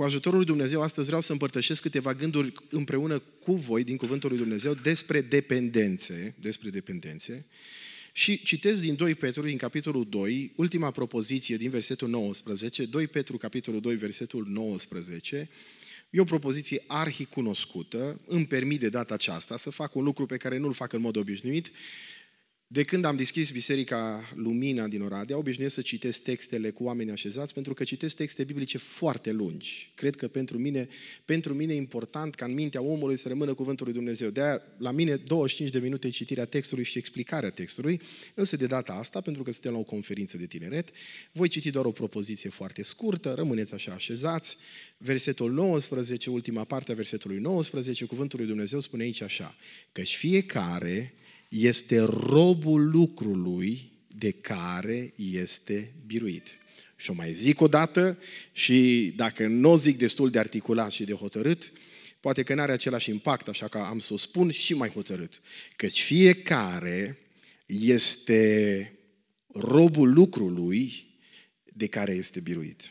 Cu ajutorul lui Dumnezeu, astăzi vreau să împărtășesc câteva gânduri împreună cu voi din Cuvântul lui Dumnezeu despre dependențe, despre dependențe. Și citesc din 2 Petru, din capitolul 2, ultima propoziție din versetul 19, 2 Petru, capitolul 2, versetul 19, E o propoziție arhicunoscută, îmi permit de data aceasta să fac un lucru pe care nu-l fac în mod obișnuit de când am deschis Biserica Lumina din Oradea, obișnuiesc să citesc textele cu oameni așezați, pentru că citesc texte biblice foarte lungi. Cred că pentru mine, pentru mine e important ca în mintea omului să rămână cuvântul lui Dumnezeu. De-aia, la mine, 25 de minute citirea textului și explicarea textului, însă de data asta, pentru că suntem la o conferință de tineret, voi citi doar o propoziție foarte scurtă, rămâneți așa așezați. Versetul 19, ultima parte a versetului 19, cuvântul lui Dumnezeu spune aici așa, căci fiecare este robul lucrului de care este biruit. Și o mai zic o dată și dacă nu o zic destul de articulat și de hotărât, poate că nu are același impact, așa că am să o spun și mai hotărât. Căci fiecare este robul lucrului de care este biruit.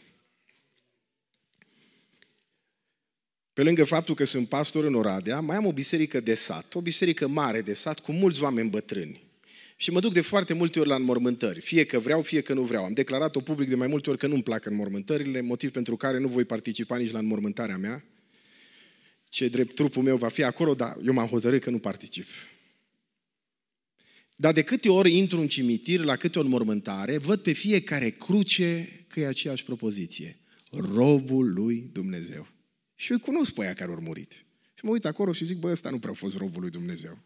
Pe lângă faptul că sunt pastor în Oradea, mai am o biserică de sat, o biserică mare de sat cu mulți oameni bătrâni. Și mă duc de foarte multe ori la înmormântări, fie că vreau, fie că nu vreau. Am declarat-o public de mai multe ori că nu-mi plac înmormântările, motiv pentru care nu voi participa nici la înmormântarea mea. Ce drept trupul meu va fi acolo, dar eu m-am hotărât că nu particip. Dar de câte ori intru în cimitir, la câte o înmormântare, văd pe fiecare cruce că e aceeași propoziție. Robul lui Dumnezeu. Și eu cunosc pe aia care au murit. Și mă uit acolo și zic, bă, ăsta nu prea a fost robul lui Dumnezeu.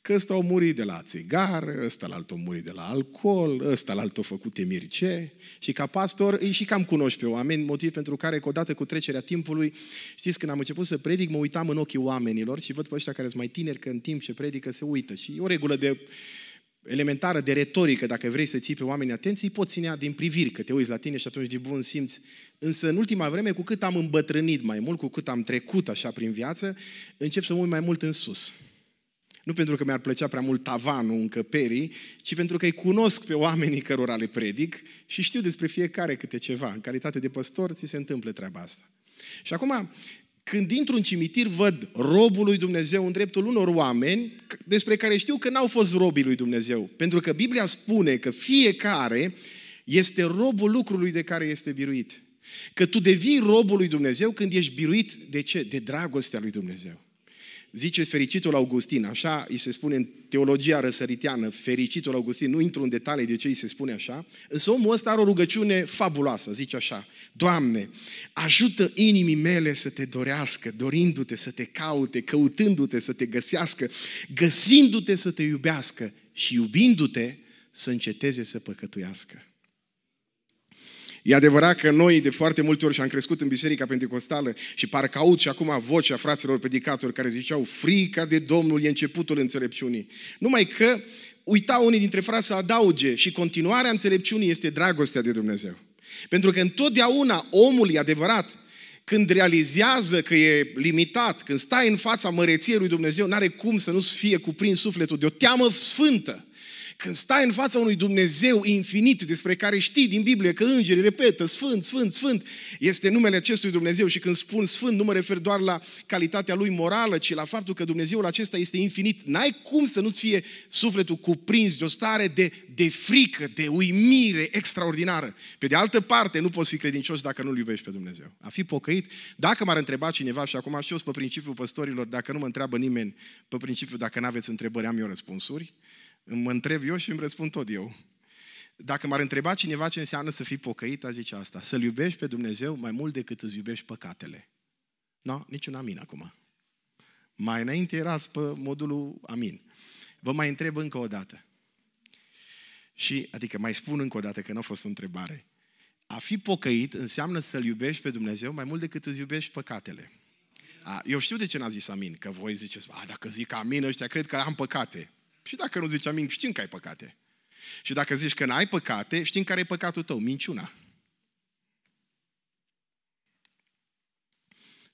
Că ăsta a murit de la țigară, ăsta la a murit de la alcool, ăsta la a făcut emirce. Și ca pastor îi și cam cunoști pe oameni, motiv pentru care, că odată cu trecerea timpului, știți, când am început să predic, mă uitam în ochii oamenilor și văd pe ăștia care sunt mai tineri, că în timp ce predică se uită. Și e o regulă de elementară de retorică, dacă vrei să ții pe oamenii atenți, îi poți ținea din priviri, că te uiți la tine și atunci de bun simți. Însă în ultima vreme, cu cât am îmbătrânit mai mult, cu cât am trecut așa prin viață, încep să mă uit mai mult în sus. Nu pentru că mi-ar plăcea prea mult tavanul încăperii, ci pentru că îi cunosc pe oamenii cărora le predic și știu despre fiecare câte ceva. În calitate de păstor, ți se întâmplă treaba asta. Și acum, când intru în cimitir, văd robul lui Dumnezeu în dreptul unor oameni despre care știu că n-au fost robii lui Dumnezeu. Pentru că Biblia spune că fiecare este robul lucrului de care este biruit. Că tu devii robul lui Dumnezeu când ești biruit de ce? De dragostea lui Dumnezeu. Zice fericitul Augustin, așa îi se spune în teologia răsăriteană, fericitul Augustin, nu intru în detalii de ce îi se spune așa, însă omul ăsta are o rugăciune fabuloasă, zice așa, Doamne, ajută inimii mele să te dorească, dorindu-te să te caute, căutându-te să te găsească, găsindu-te să te iubească și iubindu-te să înceteze să păcătuiască. E adevărat că noi de foarte multe ori și am crescut în Biserica Pentecostală și parcă aud și acum vocea fraților predicatori care ziceau frica de Domnul e începutul înțelepciunii. Numai că uita unii dintre frați să adauge și continuarea înțelepciunii este dragostea de Dumnezeu. Pentru că întotdeauna omul e adevărat, când realizează că e limitat, când stai în fața măreției lui Dumnezeu, n-are cum să nu-ți fie cuprins sufletul de o teamă sfântă. Când stai în fața unui Dumnezeu infinit, despre care știi din Biblie că îngerii repetă, Sfânt, Sfânt, Sfânt, este numele acestui Dumnezeu și când spun Sfânt, nu mă refer doar la calitatea lui morală, ci la faptul că Dumnezeul acesta este infinit. N-ai cum să nu-ți fie sufletul cuprins de o stare de, de frică, de uimire extraordinară. Pe de altă parte, nu poți fi credincios dacă nu-L iubești pe Dumnezeu. A fi pocăit, dacă m-ar întreba cineva, și acum știu pe principiul păstorilor, dacă nu mă întreabă nimeni pe principiul dacă nu aveți întrebări, am eu răspunsuri, Mă întreb eu și îmi răspund tot eu. Dacă m-ar întreba cineva ce înseamnă să fii pocăit, a zice asta. Să-L iubești pe Dumnezeu mai mult decât îți iubești păcatele. No, niciun amin acum. Mai înainte erați pe modulul amin. Vă mai întreb încă o dată. Și, adică mai spun încă o dată că nu a fost o întrebare. A fi pocăit înseamnă să-L iubești pe Dumnezeu mai mult decât îți iubești păcatele. A, eu știu de ce n-a zis amin, că voi ziceți, a, dacă zic amin ăștia, cred că am păcate. Și dacă nu zici amin, știm că ai păcate. Și dacă zici că n-ai păcate, știm care e păcatul tău, minciuna.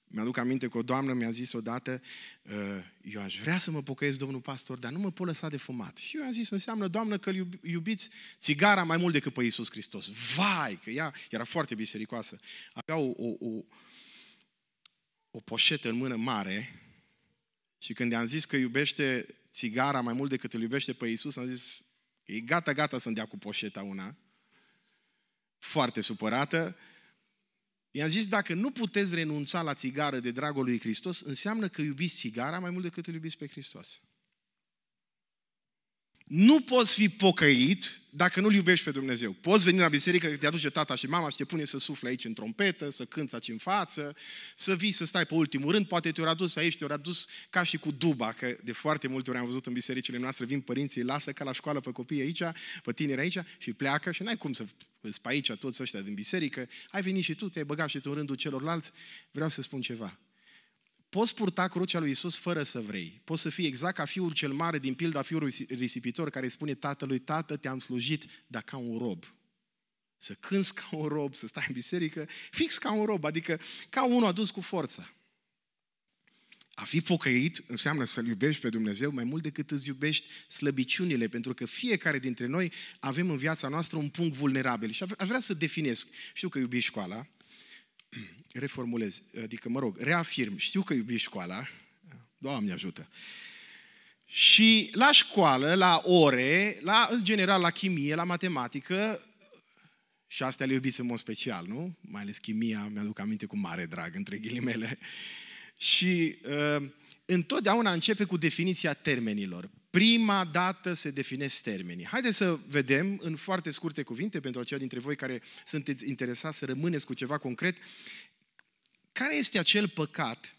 Mi-aduc aminte că o doamnă mi-a zis odată, ă, eu aș vrea să mă pocăiesc, domnul pastor, dar nu mă pot lăsa de fumat. Și eu i-am zis, înseamnă, doamnă, că iubiți țigara mai mult decât pe Iisus Hristos. Vai, că ea era foarte bisericoasă. Avea o, o, o, o poșetă în mână mare și când i-am zis că iubește țigara mai mult decât îl iubește pe Iisus, am zis, e gata, gata să-mi dea cu poșeta una. Foarte supărată. I-am zis, dacă nu puteți renunța la țigară de dragul lui Hristos, înseamnă că iubiți țigara mai mult decât îl iubiți pe Hristos. Nu poți fi pocăit dacă nu-L iubești pe Dumnezeu. Poți veni la biserică, te aduce tata și mama și te pune să sufle aici în trompetă, să cânți aici în față, să vii, să stai pe ultimul rând, poate te-au adus aici, te-au adus ca și cu duba, că de foarte multe ori am văzut în bisericile noastre, vin părinții, îi lasă ca la școală pe copii aici, pe tineri aici și pleacă și n-ai cum să îți pe aici toți ăștia din biserică, ai venit și tu, te-ai băgat și tu în rândul celorlalți. Vreau să spun ceva, Poți purta crucea lui Isus fără să vrei. Poți să fii exact ca fiul cel mare din pilda fiului risipitor care îi spune tatălui, tată, te-am slujit, dar ca un rob. Să cânți ca un rob, să stai în biserică, fix ca un rob, adică ca unul adus cu forță. A fi pocăit înseamnă să-L iubești pe Dumnezeu mai mult decât îți iubești slăbiciunile, pentru că fiecare dintre noi avem în viața noastră un punct vulnerabil. Și aș vrea să definesc. Știu că iubești școala, reformulez, adică, mă rog, reafirm, știu că iubi școala, Doamne ajută, și la școală, la ore, la, în general la chimie, la matematică, și astea le iubiți în mod special, nu? Mai ales chimia, mi-aduc aminte cu mare drag, între ghilimele. Și uh, întotdeauna începe cu definiția termenilor prima dată se definesc termenii. Haideți să vedem în foarte scurte cuvinte, pentru aceia dintre voi care sunteți interesați să rămâneți cu ceva concret, care este acel păcat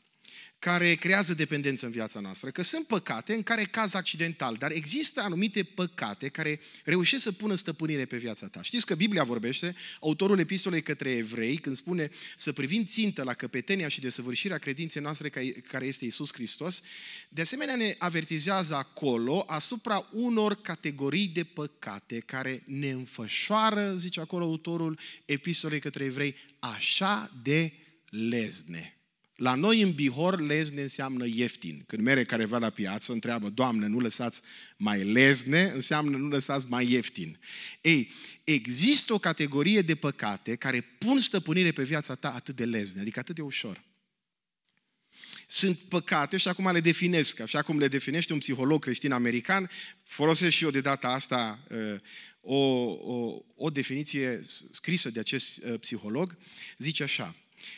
care creează dependență în viața noastră, că sunt păcate în care caz accidental, dar există anumite păcate care reușesc să pună stăpânire pe viața ta. Știți că Biblia vorbește, autorul epistolei către evrei, când spune să privim țintă la căpetenia și desăvârșirea credinței noastre care este Isus Hristos, de asemenea ne avertizează acolo asupra unor categorii de păcate care ne înfășoară, zice acolo autorul epistolei către evrei, așa de lezne. La noi în Bihor lezne înseamnă ieftin. Când mere careva la piață, întreabă, Doamne, nu lăsați mai lezne, înseamnă nu lăsați mai ieftin. Ei, există o categorie de păcate care pun stăpânire pe viața ta atât de lezne, adică atât de ușor. Sunt păcate și acum le definesc, așa cum le definește un psiholog creștin american, folosesc și eu de data asta uh, o, o, o definiție scrisă de acest uh, psiholog, zice așa,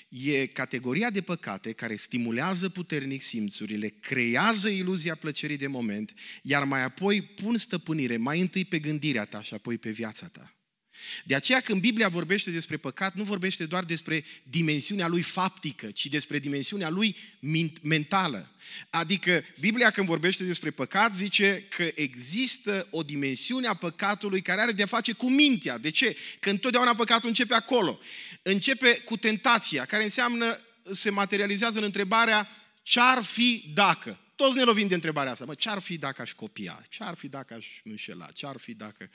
E categoria de păcate care stimulează puternic simțurile, creează iluzia plăcerii de moment, iar mai apoi pun stăpânire mai întâi pe gândirea ta și apoi pe viața ta. De aceea când Biblia vorbește despre păcat, nu vorbește doar despre dimensiunea lui faptică, ci despre dimensiunea lui mentală. Adică Biblia când vorbește despre păcat zice că există o dimensiune a păcatului care are de-a face cu mintea. De ce? Că întotdeauna păcatul începe acolo. Începe cu tentația, care înseamnă, se materializează în întrebarea ce-ar fi dacă toți ne lovim de întrebarea asta. Mă, ce-ar fi dacă aș copia? Ce-ar fi dacă aș înșela? Ce-ar fi dacă... Uh,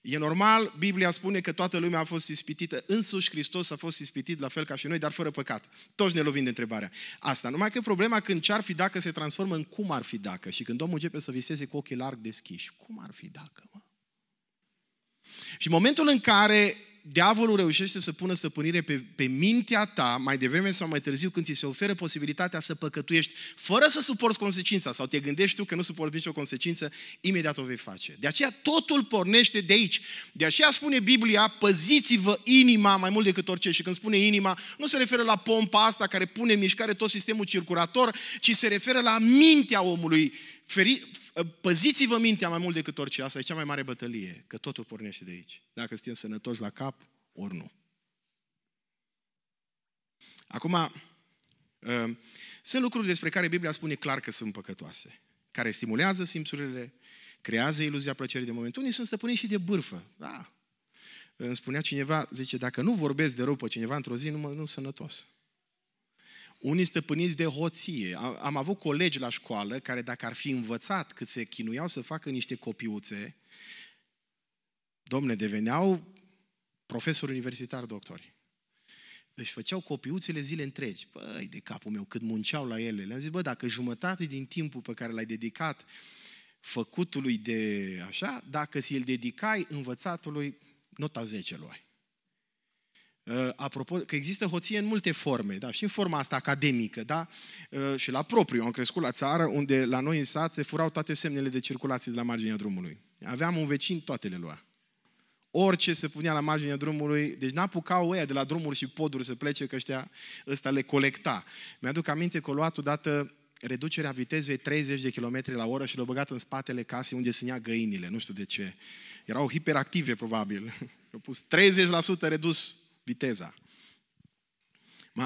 E normal, Biblia spune că toată lumea a fost ispitită, însuși Hristos a fost ispitit la fel ca și noi, dar fără păcat. Toți ne lovim de întrebarea asta. Numai că problema când ce-ar fi dacă se transformă în cum ar fi dacă și când omul începe să viseze cu ochii larg deschiși. Cum ar fi dacă, mă? Și momentul în care diavolul reușește să pună stăpânire pe, pe mintea ta mai devreme sau mai târziu când ți se oferă posibilitatea să păcătuiești fără să suporți consecința sau te gândești tu că nu suporți nicio consecință, imediat o vei face. De aceea totul pornește de aici. De aceea spune Biblia, păziți-vă inima mai mult decât orice. Și când spune inima, nu se referă la pompa asta care pune în mișcare tot sistemul circulator, ci se referă la mintea omului feri, păziți-vă mintea mai mult decât orice. Asta e cea mai mare bătălie, că totul pornește de aici. Dacă suntem sănătoși la cap, ori nu. Acum, ă, sunt lucruri despre care Biblia spune clar că sunt păcătoase, care stimulează simțurile, creează iluzia plăcerii de moment. Unii sunt stăpâni și de bârfă. Da. Îmi spunea cineva, zice, dacă nu vorbesc de rău pe cineva într-o zi, nu, nu sunt sănătos. Unii stăpâniți de hoție. Am avut colegi la școală care dacă ar fi învățat cât se chinuiau să facă niște copiuțe, domne, deveneau profesori universitari, doctori. Își făceau copiuțele zile întregi. Băi, de capul meu, cât munceau la ele. Le-am zis, bă, dacă jumătate din timpul pe care l-ai dedicat făcutului de așa, dacă ți-l dedicai învățatului, nota 10 luai. Uh, apropo, că există hoție în multe forme, da, și în forma asta academică, da, uh, și la propriu. Am crescut la țară, unde la noi în sat se furau toate semnele de circulație de la marginea drumului. Aveam un vecin, toate le lua. Orice se punea la marginea drumului, deci n-apucau ăia de la drumuri și poduri să plece, că ăștia, ăsta le colecta. Mi-aduc aminte că o luat odată reducerea vitezei 30 de km la oră și l-a băgat în spatele casei unde se găinile, nu știu de ce. Erau hiperactive, probabil. Au pus 30% redus viteza.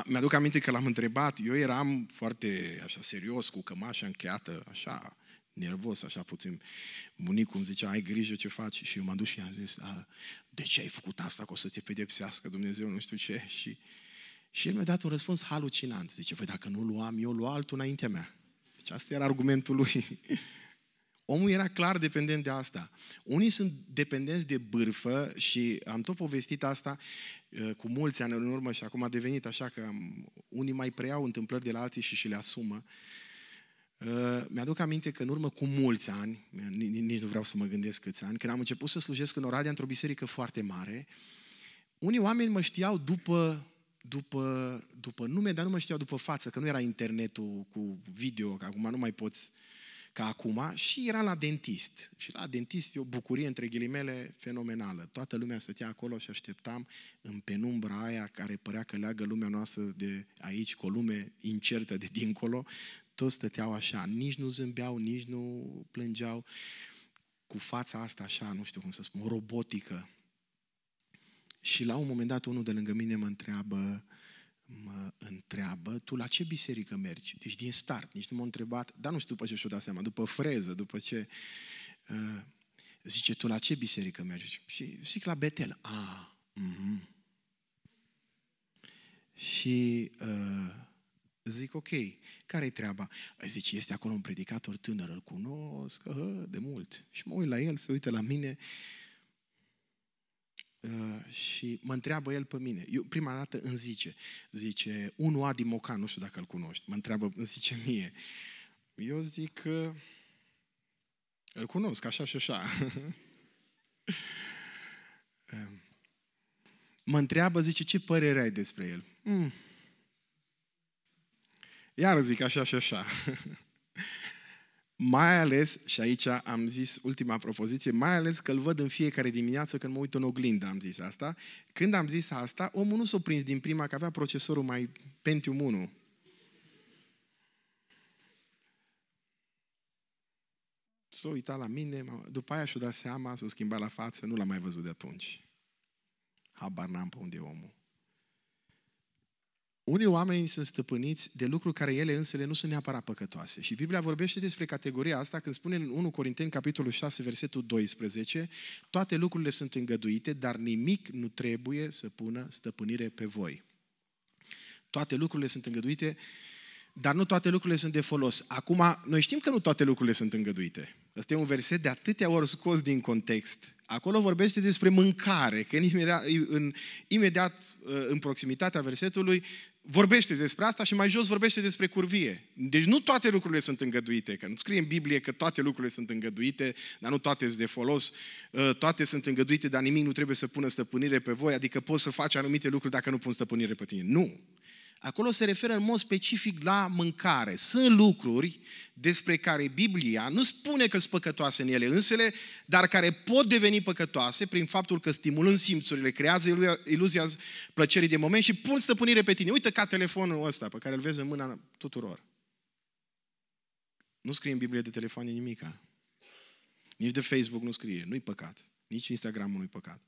Mi-aduc aminte că l-am întrebat, eu eram foarte așa serios, cu cămașa încheiată, așa, nervos, așa puțin. Bunicul îmi zicea, ai grijă ce faci. Și eu m-am dus și i-am zis, de ce ai făcut asta, că o să te pedepsească Dumnezeu, nu știu ce. Și, și el mi-a dat un răspuns halucinant. Zice, păi dacă nu luam, eu lua altul înaintea mea. Deci asta era argumentul lui. Omul era clar dependent de asta. Unii sunt dependenți de bârfă și am tot povestit asta uh, cu mulți ani în urmă și acum a devenit așa că unii mai preiau întâmplări de la alții și și le asumă. Uh, mi-aduc aminte că în urmă cu mulți ani, nici nu vreau să mă gândesc câți ani, când am început să slujesc în Oradea într-o biserică foarte mare, unii oameni mă știau după după, după nume, dar nu mă știau după față, că nu era internetul cu video, că acum nu mai poți uh, ca acum și era la dentist. Și la dentist e o bucurie, între ghilimele, fenomenală. Toată lumea stătea acolo și așteptam în penumbra aia care părea că leagă lumea noastră de aici cu o lume incertă de dincolo. Toți stăteau așa, nici nu zâmbeau, nici nu plângeau, cu fața asta așa, nu știu cum să spun, robotică. Și la un moment dat unul de lângă mine mă întreabă, mă întreabă, tu la ce biserică mergi? Deci din start, nici nu m-a întrebat, dar nu știu după ce și-o dat seama, după freză, după ce... Uh, zice, tu la ce biserică mergi? Și zic, la Betel. Ah, mm-hmm. Și uh, zic, ok, care e treaba? Zice, este acolo un predicator tânăr, îl cunosc, uh, de mult. Și mă uit la el, se uită la mine, uh, Uh, și mă întreabă el pe mine. Eu, prima dată îmi zice, zice, unul Adi Mocan, nu știu dacă îl cunoști, mă întreabă, îmi zice mie. Eu zic uh, îl cunosc, așa și așa. Um, mă întreabă, zice, ce părere ai despre el? Mm. Iar zic așa și așa. Mai ales, și aici am zis ultima propoziție, mai ales că îl văd în fiecare dimineață când mă uit în oglindă, am zis asta. Când am zis asta, omul nu s-a prins din prima că avea procesorul mai Pentium 1. S-a uitat la mine, după aia și-a dat seama, s-a schimbat la față, nu l-am mai văzut de atunci. Habar n-am pe unde e omul. Unii oameni sunt stăpâniți de lucruri care ele însele nu sunt neapărat păcătoase. Și Biblia vorbește despre categoria asta când spune în 1 Corinteni, capitolul 6, versetul 12, toate lucrurile sunt îngăduite, dar nimic nu trebuie să pună stăpânire pe voi. Toate lucrurile sunt îngăduite, dar nu toate lucrurile sunt de folos. Acum, noi știm că nu toate lucrurile sunt îngăduite. Asta e un verset de atâtea ori scos din context. Acolo vorbește despre mâncare, că în imediat, în, imediat în proximitatea versetului vorbește despre asta și mai jos vorbește despre curvie. Deci nu toate lucrurile sunt îngăduite, că nu scrie în Biblie că toate lucrurile sunt îngăduite, dar nu toate sunt de folos, uh, toate sunt îngăduite, dar nimic nu trebuie să pună stăpânire pe voi, adică poți să faci anumite lucruri dacă nu pun stăpânire pe tine. Nu! acolo se referă în mod specific la mâncare. Sunt lucruri despre care Biblia nu spune că sunt păcătoase în ele însele, dar care pot deveni păcătoase prin faptul că stimulând simțurile, creează iluzia plăcerii de moment și pun stăpânire pe tine. Uite ca telefonul ăsta pe care îl vezi în mâna tuturor. Nu scrie în Biblie de telefon nimica. Nici de Facebook nu scrie. Nu-i păcat. Nici Instagram nu-i păcat.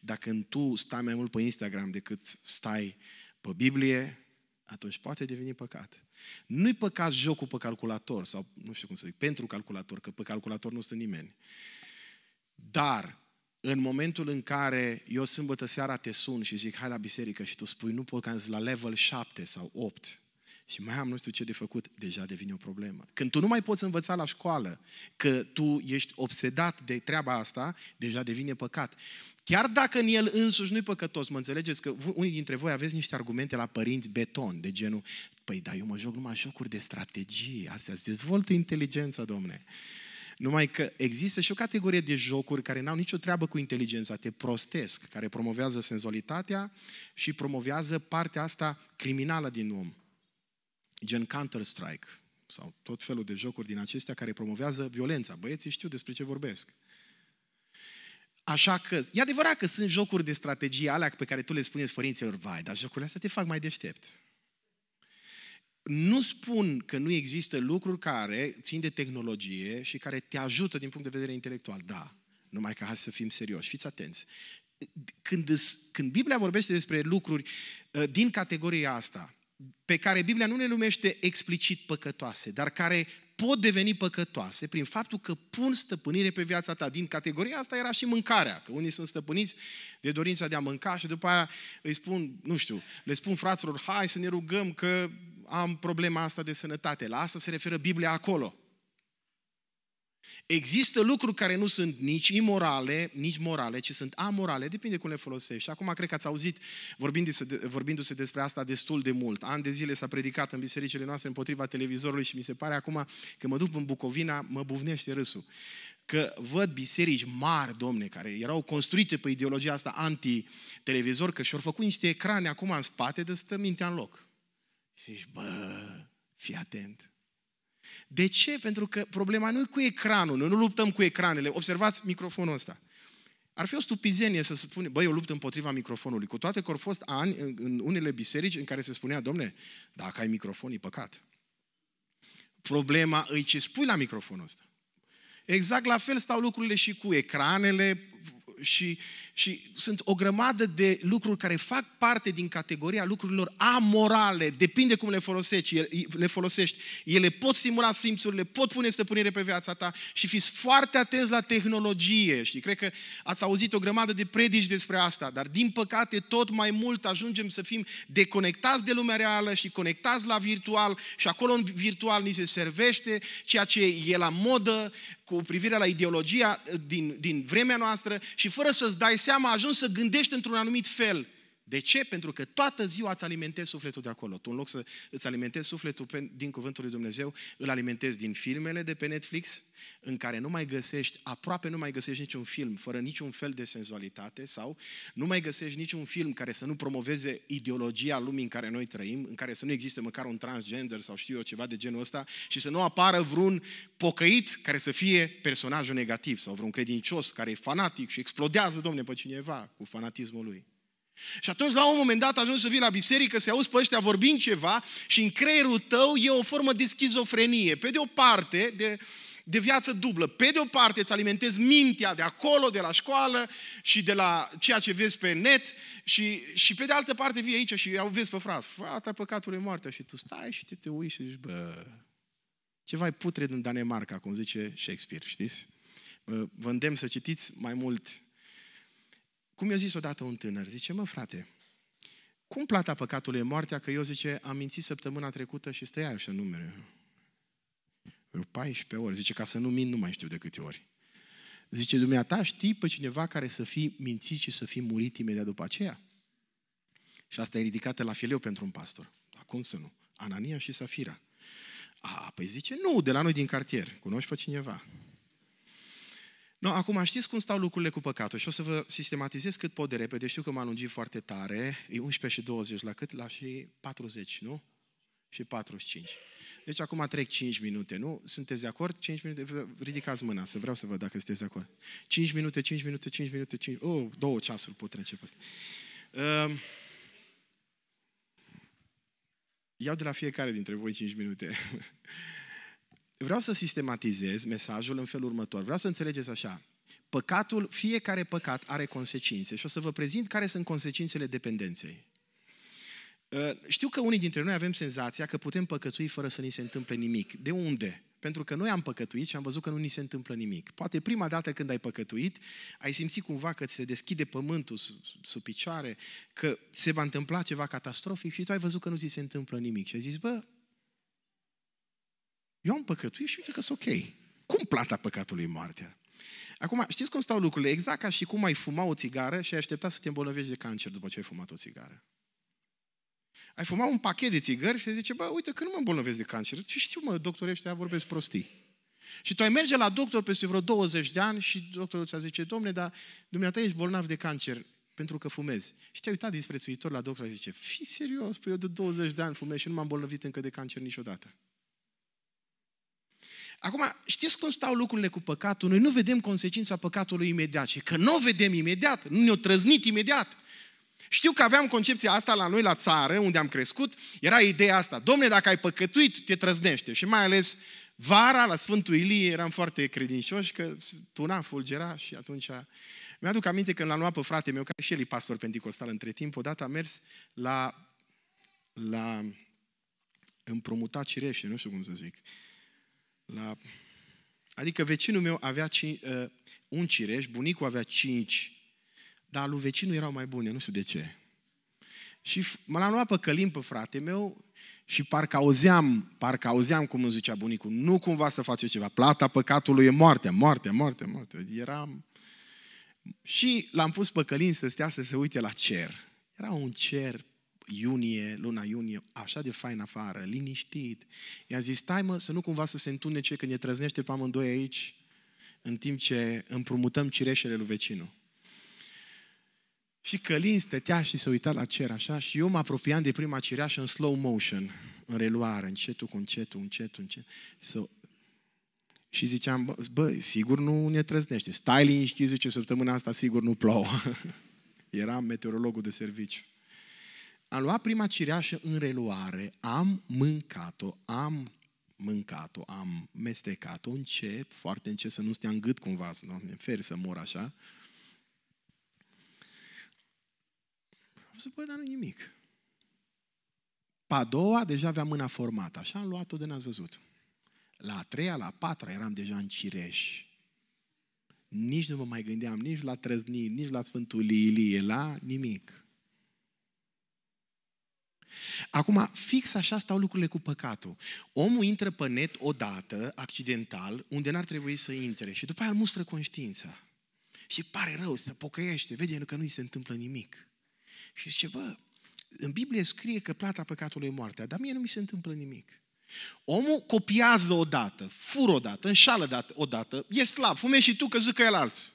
Dacă tu stai mai mult pe Instagram decât stai pe Biblie, atunci poate deveni păcat. Nu-i păcat jocul pe calculator, sau nu știu cum să zic, pentru calculator, că pe calculator nu stă nimeni. Dar, în momentul în care eu sâmbătă seara te sun și zic, hai la biserică și tu spui, nu pot, că la level 7 sau 8, și mai am nu știu ce de făcut, deja devine o problemă. Când tu nu mai poți învăța la școală că tu ești obsedat de treaba asta, deja devine păcat. Chiar dacă în el însuși nu-i păcătos, mă înțelegeți că unii dintre voi aveți niște argumente la părinți beton, de genul, păi da, eu mă joc numai jocuri de strategie, astea se dezvoltă inteligența, domne. Numai că există și o categorie de jocuri care n-au nicio treabă cu inteligența, te prostesc, care promovează senzualitatea și promovează partea asta criminală din om gen Counter-Strike sau tot felul de jocuri din acestea care promovează violența. Băieții știu despre ce vorbesc. Așa că, e adevărat că sunt jocuri de strategie alea pe care tu le spuneți părinților, vai, dar jocurile astea te fac mai deștept. Nu spun că nu există lucruri care țin de tehnologie și care te ajută din punct de vedere intelectual, da. Numai că hai să fim serioși, fiți atenți. Când, când Biblia vorbește despre lucruri uh, din categoria asta, pe care Biblia nu le numește explicit păcătoase, dar care pot deveni păcătoase prin faptul că pun stăpânire pe viața ta. Din categoria asta era și mâncarea, că unii sunt stăpâniți de dorința de a mânca și după aia îi spun, nu știu, le spun fraților, hai să ne rugăm că am problema asta de sănătate. La asta se referă Biblia acolo. Există lucruri care nu sunt nici imorale, nici morale, ci sunt amorale, depinde cum le folosești. Și acum cred că ați auzit vorbindu-se despre asta destul de mult. An de zile s-a predicat în bisericile noastre împotriva televizorului și mi se pare acum că mă duc în Bucovina, mă buvnește râsul. Că văd biserici mari, domne, care erau construite pe ideologia asta anti-televizor, că și-au făcut niște ecrane acum în spate de stă mintea în loc. Și zici, bă, fii atent de ce? Pentru că problema nu e cu ecranul, noi nu luptăm cu ecranele. Observați microfonul ăsta. Ar fi o stupizenie să spune, băi, eu lupt împotriva microfonului. Cu toate că au fost ani în unele biserici în care se spunea, domne, dacă ai microfon, e păcat. Problema e ce spui la microfonul ăsta. Exact la fel stau lucrurile și cu ecranele, și, și sunt o grămadă de lucruri care fac parte din categoria lucrurilor amorale, depinde cum le folosești, le folosești. Ele pot simula simțurile, pot pune stăpânire pe viața ta și fiți foarte atenți la tehnologie. Și cred că ați auzit o grămadă de predici despre asta, dar din păcate tot mai mult ajungem să fim deconectați de lumea reală și conectați la virtual și acolo în virtual ni se servește ceea ce e la modă cu privire la ideologia uh, din, din vremea noastră și fără să-ți dai seama, ajungi să gândești într-un anumit fel. De ce? Pentru că toată ziua îți alimentezi sufletul de acolo. Tu în loc să îți alimentezi sufletul din cuvântul lui Dumnezeu, îl alimentezi din filmele de pe Netflix, în care nu mai găsești, aproape nu mai găsești niciun film fără niciun fel de senzualitate sau nu mai găsești niciun film care să nu promoveze ideologia lumii în care noi trăim, în care să nu existe măcar un transgender sau știu eu ceva de genul ăsta și să nu apară vreun pocăit care să fie personajul negativ sau vreun credincios care e fanatic și explodează, domne, pe cineva cu fanatismul lui. Și atunci, la un moment dat, ajungi să vii la biserică, se auzi pe ăștia vorbind ceva și în creierul tău e o formă de schizofrenie. Pe de o parte, de, de viață dublă. Pe de o parte, îți alimentezi mintea de acolo, de la școală și de la ceea ce vezi pe net și, și pe de altă parte vii aici și o vezi pe frate, Fata păcatul e moartea și tu stai și te, te uiți și zici, bă, ceva e putred în Danemarca, cum zice Shakespeare, știți? Vă îndemn să citiți mai mult cum mi-a zis odată un tânăr, zice, mă frate, cum plata păcatului e moartea? Că eu, zice, am mințit săptămâna trecută și stăia așa numere. Eu 14 ori. Zice, ca să nu mint, nu mai știu de câte ori. Zice, dumneata știi pe cineva care să fi mințit și să fi murit imediat după aceea? Și asta e ridicată la fileu pentru un pastor. Acum să nu. Anania și Safira. A, păi zice, nu, de la noi din cartier. Cunoști pe cineva? No, acum știți cum stau lucrurile cu păcatul și o să vă sistematizez cât pot de repede. Știu că m-am lungit foarte tare. E 11 și 20 la cât? La și 40, nu? Și 45. Deci acum trec 5 minute, nu? Sunteți de acord? 5 minute? Ridicați mâna să vreau să văd dacă sunteți de acord. 5 minute, 5 minute, 5 minute, 5... Oh, două ceasuri pot trece pe asta. Um... Ehm, iau de la fiecare dintre voi 5 minute. vreau să sistematizez mesajul în felul următor. Vreau să înțelegeți așa. Păcatul, fiecare păcat are consecințe și o să vă prezint care sunt consecințele dependenței. Uh, știu că unii dintre noi avem senzația că putem păcătui fără să ni se întâmple nimic. De unde? Pentru că noi am păcătuit și am văzut că nu ni se întâmplă nimic. Poate prima dată când ai păcătuit, ai simțit cumva că ți se deschide pământul sub, sub picioare, că se va întâmpla ceva catastrofic și tu ai văzut că nu ți se întâmplă nimic. Și ai zis, bă, eu am păcătuit și uite că sunt ok. Cum plata păcatului moartea? Acum, știți cum stau lucrurile? Exact ca și cum ai fuma o țigară și ai aștepta să te îmbolnăvești de cancer după ce ai fumat o țigară. Ai fumat un pachet de țigări și zice, bă, uite că nu mă îmbolnăvesc de cancer. Ce știu, mă, doctorii ăștia vorbesc prostii. Și tu ai merge la doctor peste vreo 20 de ani și doctorul ți-a zice, domne, dar dumneata ești bolnav de cancer pentru că fumezi. Și te-ai uitat disprețuitor la doctor și zice, fii serios, păi eu de 20 de ani fumez și nu m-am bolnăvit încă de cancer niciodată. Acum, știți cum stau lucrurile cu păcatul? Noi nu vedem consecința păcatului imediat și că nu o vedem imediat, nu ne-o trăznit imediat. Știu că aveam concepția asta la noi la țară, unde am crescut, era ideea asta. Domne, dacă ai păcătuit, te trăznește. Și mai ales vara, la Sfântul Ilie, eram foarte credincioși că tuna, fulgera și atunci... Mi-aduc aminte când l-am luat pe frate meu, care și el e pastor pentecostal între timp, odată a mers la, la împrumutat cireșe, nu știu cum să zic. Uh, la... Adică vecinul meu avea cinci, uh, ă, un cireș, bunicul avea cinci, dar lui vecinul erau mai bune, nu știu de ce. Și mă l-am luat pe călim pe frate meu și parcă auzeam, parcă auzeam cum îmi zicea bunicul, nu cumva să face ceva, plata păcatului e moartea, moartea, moartea, moartea. Eram... Și l-am pus pe călin să stea să se uite la cer. Era un cer iunie, luna iunie, așa de fain afară, liniștit. I-a zis, stai mă, să nu cumva să se întunece când ne trăznește pe amândoi aici, în timp ce împrumutăm cireșele lui vecinul. Și Călin stătea și se uita la cer așa și eu mă apropiam de prima cireașă în slow motion, în reluare, încetul cu încetul, încetul, încet. So, și ziceam, bă, bă, sigur nu ne trăznește. Stai liniștit, zice, săptămâna asta sigur nu plouă. Era meteorologul de serviciu a luat prima cireașă în reluare, am mâncat-o, am mâncat-o, am mestecat-o încet, foarte încet, să nu stea în gât cumva, să nu feri să mor așa. Am zis, bă, dar nu nimic. Padoa deja avea mâna formată, așa am luat-o de n-ați văzut. La a treia, la a patra eram deja în cireș. Nici nu mă mai gândeam nici la trăzni, nici la Sfântul Ilie, la nimic. Acum, fix așa stau lucrurile cu păcatul. Omul intră pe net odată, accidental, unde n-ar trebui să intre și după aia îl mustră conștiința. Și pare rău, se pocăiește, vede că nu-i se întâmplă nimic. Și zice, bă, în Biblie scrie că plata păcatului e moartea, dar mie nu mi se întâmplă nimic. Omul copiază odată, fură odată, înșală odată, e slab, fume și tu că zic că el alții.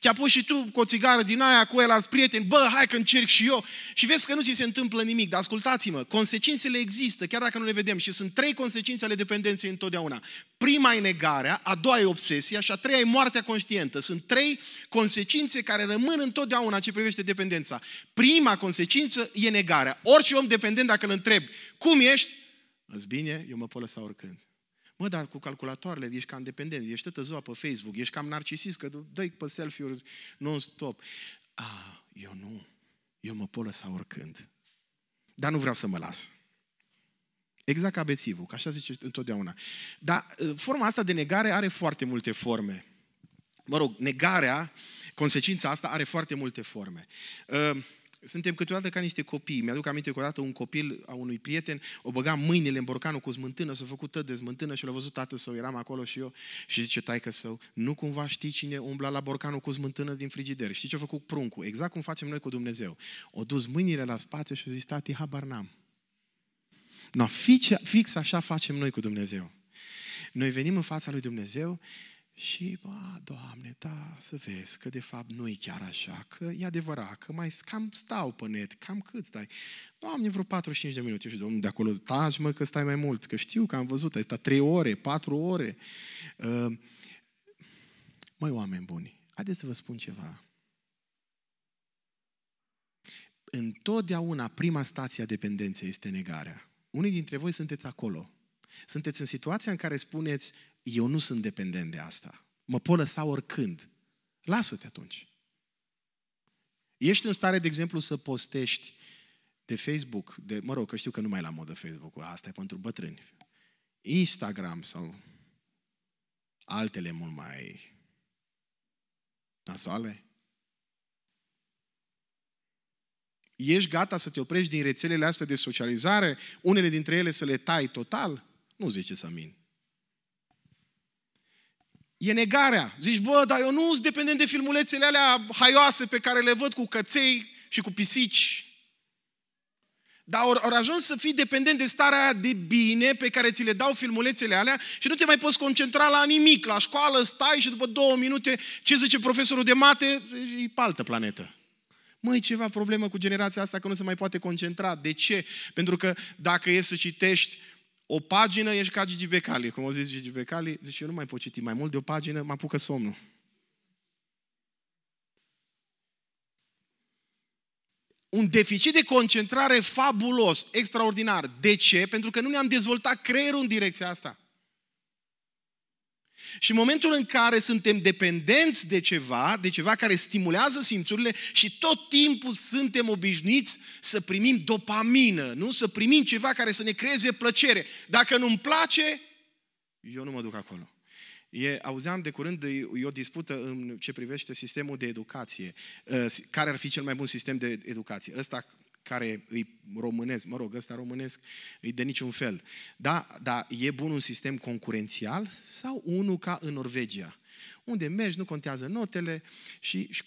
Te-a pus și tu cu o țigară din aia, cu el alți prieteni, bă, hai că încerc și eu. Și vezi că nu ți se întâmplă nimic, dar ascultați-mă, consecințele există, chiar dacă nu le vedem. Și sunt trei consecințe ale dependenței întotdeauna. Prima e negarea, a doua e obsesia și a treia e moartea conștientă. Sunt trei consecințe care rămân întotdeauna ce privește dependența. Prima consecință e negarea. Orice om dependent, dacă îl întreb, cum ești? Îți bine, eu mă pot lăsa oricând. Mă, dar cu calculatoarele ești cam dependent, ești toată ziua pe Facebook, ești cam narcisist, că dai pe selfie-uri non-stop. A, eu nu. Eu mă pot lăsa oricând. Dar nu vreau să mă las. Exact ca bețivul, că așa zice întotdeauna. Dar ă, forma asta de negare are foarte multe forme. Mă rog, negarea, consecința asta are foarte multe forme. Ă, suntem câteodată ca niște copii. Mi-aduc aminte că odată un copil a unui prieten o băga mâinile în borcanul cu smântână, s-a făcut tot de smântână și l-a văzut tată său, eram acolo și eu, și zice taică său, nu cumva știi cine umbla la borcanul cu smântână din frigider. Știi ce a făcut pruncul? Exact cum facem noi cu Dumnezeu. O dus mâinile la spate și a zis, tati, habar n-am. No, fix, fix așa facem noi cu Dumnezeu. Noi venim în fața lui Dumnezeu și, bă, Doamne, da, să vezi că de fapt nu e chiar așa, că e adevărat, că mai cam stau pe net, cam cât stai. Doamne, vreo 45 de minute. Și domnul de acolo, taci mă că stai mai mult, că știu că am văzut, ai stat 3 ore, 4 ore. Uh, mai oameni buni, haideți să vă spun ceva. Întotdeauna prima stație a dependenței este negarea. Unii dintre voi sunteți acolo. Sunteți în situația în care spuneți, eu nu sunt dependent de asta. Mă pot lăsa oricând. Lasă-te atunci. Ești în stare, de exemplu, să postești de Facebook, de, mă rog, că știu că nu mai e la modă Facebook, asta e pentru bătrâni. Instagram sau altele mult mai nasoale. Ești gata să te oprești din rețelele astea de socializare, unele dintre ele să le tai total? Nu zice să min. E negarea. Zici, bă, dar eu nu sunt dependent de filmulețele alea haioase pe care le văd cu căței și cu pisici. Dar ori, ajuns să fii dependent de starea aia de bine pe care ți le dau filmulețele alea și nu te mai poți concentra la nimic. La școală stai și după două minute, ce zice profesorul de mate, e pe altă planetă. Măi, ceva problemă cu generația asta că nu se mai poate concentra. De ce? Pentru că dacă e să citești o pagină ești ca Gigi Becali, cum o zis Gigi Becali, deci eu nu mai pot citi mai mult de o pagină, mă apucă somnul. Un deficit de concentrare fabulos, extraordinar. De ce? Pentru că nu ne-am dezvoltat creierul în direcția asta. Și în momentul în care suntem dependenți de ceva, de ceva care stimulează simțurile și tot timpul suntem obișnuiți să primim dopamină, nu? Să primim ceva care să ne creeze plăcere. Dacă nu-mi place, eu nu mă duc acolo. E, auzeam de curând, e o dispută în ce privește sistemul de educație. Uh, care ar fi cel mai bun sistem de educație? Ăsta care îi românesc, mă rog, ăsta românesc îi de niciun fel. Da, dar e bun un sistem concurențial sau unul ca în Norvegia? Unde mergi, nu contează notele și, și,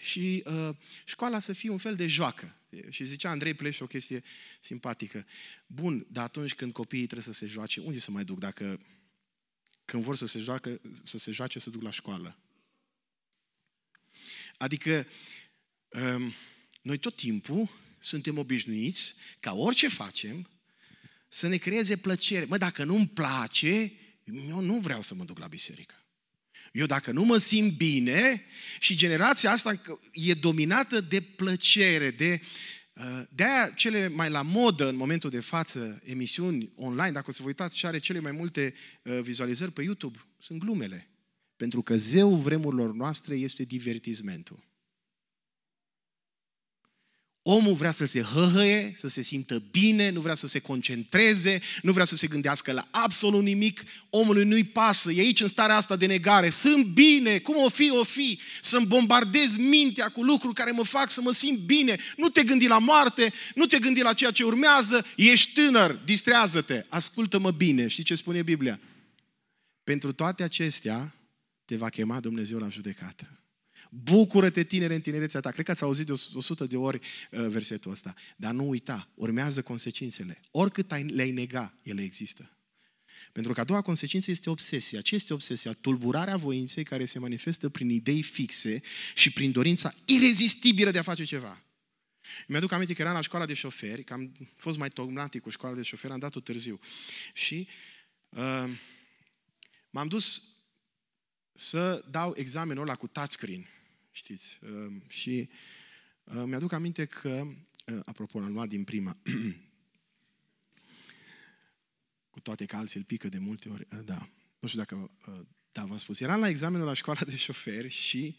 și uh, școala să fie un fel de joacă. Și zicea Andrei Pleș o chestie simpatică. Bun, dar atunci când copiii trebuie să se joace, unde să mai duc dacă când vor să se, joacă, să se joace, să duc la școală? Adică, um, noi tot timpul suntem obișnuiți ca orice facem să ne creeze plăcere. Mă, dacă nu-mi place, eu nu vreau să mă duc la biserică. Eu dacă nu mă simt bine și generația asta e dominată de plăcere, de uh, de aia cele mai la modă în momentul de față emisiuni online, dacă o să vă uitați și are cele mai multe uh, vizualizări pe YouTube, sunt glumele. Pentru că zeul vremurilor noastre este divertismentul. Omul vrea să se hăhăie, să se simtă bine, nu vrea să se concentreze, nu vrea să se gândească la absolut nimic. Omului nu-i pasă, e aici în starea asta de negare. Sunt bine, cum o fi, o fi. Să-mi bombardez mintea cu lucruri care mă fac să mă simt bine. Nu te gândi la moarte, nu te gândi la ceea ce urmează. Ești tânăr, distrează-te, ascultă-mă bine. Știi ce spune Biblia? Pentru toate acestea te va chema Dumnezeu la judecată. Bucură-te tinere în tinerețea ta. Cred că ați auzit de 100 de ori uh, versetul ăsta. Dar nu uita, urmează consecințele. Oricât le-ai nega, ele există. Pentru că a doua consecință este obsesia. Ce este obsesia? Tulburarea voinței care se manifestă prin idei fixe și prin dorința irezistibilă de a face ceva. Mi-aduc aminte că eram la școala de șoferi, că am fost mai dogmatic cu școala de șoferi, am dat-o târziu. Și uh, m-am dus să dau examenul ăla cu touchscreen știți. Um, și uh, mi-aduc aminte că, uh, apropo, l-am luat din prima, cu toate că alții îl pică de multe ori, uh, da, nu știu dacă, da, v-am spus, eram la examenul la școala de șoferi și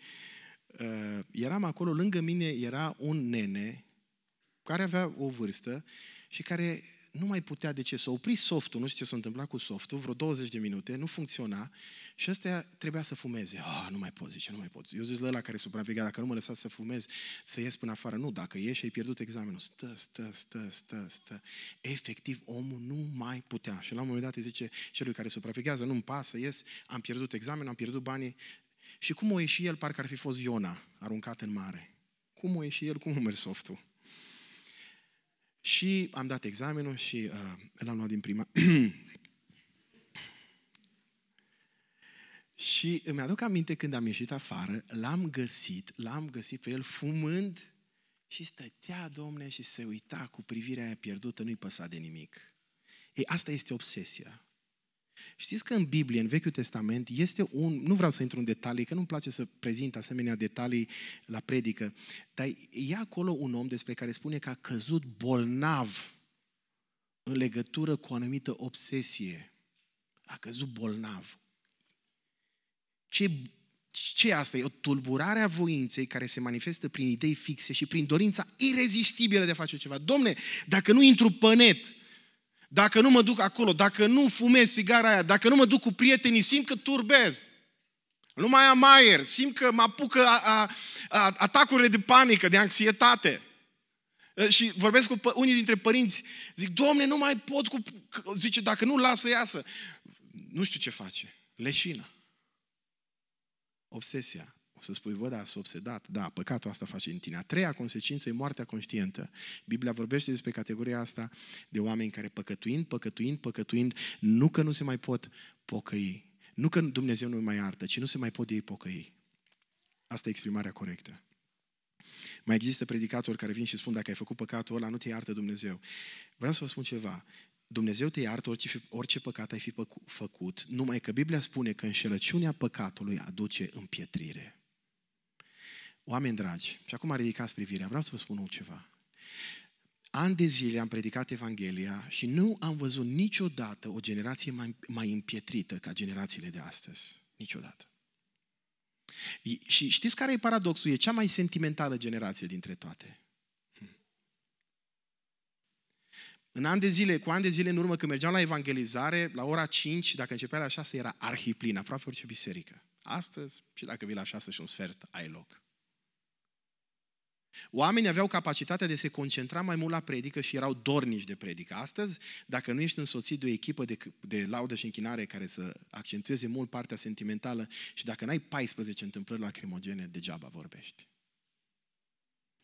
eram acolo, lângă mine era un nene care avea o vârstă și care nu mai putea de ce să opri softul, nu știu ce s-a întâmplat cu softul, vreo 20 de minute, nu funcționa și ăsta trebuia să fumeze. Ah, nu mai pot, zice, nu mai pot. Eu zic la ăla care supraveghea, dacă nu mă lăsați să fumez, să ies până afară. Nu, dacă ieși, ai pierdut examenul. Stă, stă, stă, stă, stă. Efectiv, omul nu mai putea. Și la un moment dat îi zice celui care supraveghează, nu-mi pasă, ies, am pierdut examenul, am pierdut banii. Și cum o ieși el, parcă ar fi fost Iona, aruncat în mare. Cum o ieși el, cum a mers softul? Și am dat examenul și uh, l-am luat din prima. și îmi aduc aminte când am ieșit afară, l-am găsit, l-am găsit pe el fumând și stătea, domne, și se uita cu privirea aia pierdută, nu-i păsa de nimic. Ei, asta este obsesia. Știți că în Biblie, în Vechiul Testament, este un... Nu vreau să intru în detalii, că nu-mi place să prezint asemenea detalii la predică, dar e acolo un om despre care spune că a căzut bolnav în legătură cu o anumită obsesie. A căzut bolnav. Ce, ce asta e? O tulburare a voinței care se manifestă prin idei fixe și prin dorința irezistibilă de a face ceva. Domne, dacă nu intru pe net, dacă nu mă duc acolo, dacă nu fumez sigara aia, dacă nu mă duc cu prietenii, simt că turbez. Nu mai am aer, simt că mă apucă a, a, a, atacurile de panică, de anxietate. Și vorbesc cu unii dintre părinți, zic, domne, nu mai pot cu... Zice, dacă nu, lasă iasă. Nu știu ce face. Leșina. Obsesia. O să spui, văd, dar s-a obsedat, da, păcatul asta face în tine. A treia consecință e moartea conștientă. Biblia vorbește despre categoria asta de oameni care păcătuind, păcătuind, păcătuind, nu că nu se mai pot pocăi. Nu că Dumnezeu nu mai iartă, ci nu se mai pot ei pocăi. Asta e exprimarea corectă. Mai există predicatori care vin și spun, dacă ai făcut păcatul ăla, nu te iartă Dumnezeu. Vreau să vă spun ceva. Dumnezeu te iartă orice, orice păcat ai fi făcut, numai că Biblia spune că înșelăciunea păcatului aduce împietrire. Oameni dragi, și acum ridicați privirea, vreau să vă spun ceva. Ani de zile am predicat Evanghelia și nu am văzut niciodată o generație mai, mai împietrită ca generațiile de astăzi. Niciodată. Și știți care e paradoxul? E cea mai sentimentală generație dintre toate. Hm. În ani de zile, cu ani de zile în urmă, când mergeam la evangelizare, la ora 5, dacă începea la 6, era arhiplin, aproape orice biserică. Astăzi, și dacă vii la 6 și un sfert, ai loc. Oamenii aveau capacitatea de se concentra mai mult la predică și erau dornici de predică. Astăzi, dacă nu ești însoțit de o echipă de, de laudă și închinare care să accentueze mult partea sentimentală și dacă n-ai 14 întâmplări lacrimogene, degeaba vorbești.